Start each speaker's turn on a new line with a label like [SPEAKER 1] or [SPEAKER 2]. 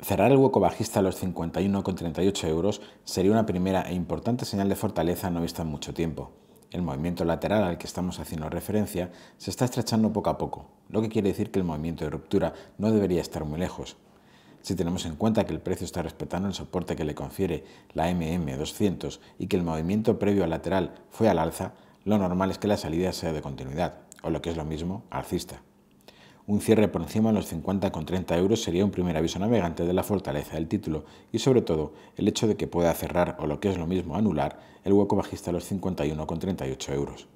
[SPEAKER 1] Cerrar el hueco bajista a los 51,38 euros sería una primera e importante señal de fortaleza no vista en mucho tiempo. El movimiento lateral al que estamos haciendo referencia se está estrechando poco a poco, lo que quiere decir que el movimiento de ruptura no debería estar muy lejos. Si tenemos en cuenta que el precio está respetando el soporte que le confiere la MM200 y que el movimiento previo al lateral fue al alza, lo normal es que la salida sea de continuidad, o lo que es lo mismo, alcista. Un cierre por encima de los 50,30 euros sería un primer aviso navegante de la fortaleza del título y sobre todo el hecho de que pueda cerrar o lo que es lo mismo anular el hueco bajista a los 51,38
[SPEAKER 2] euros.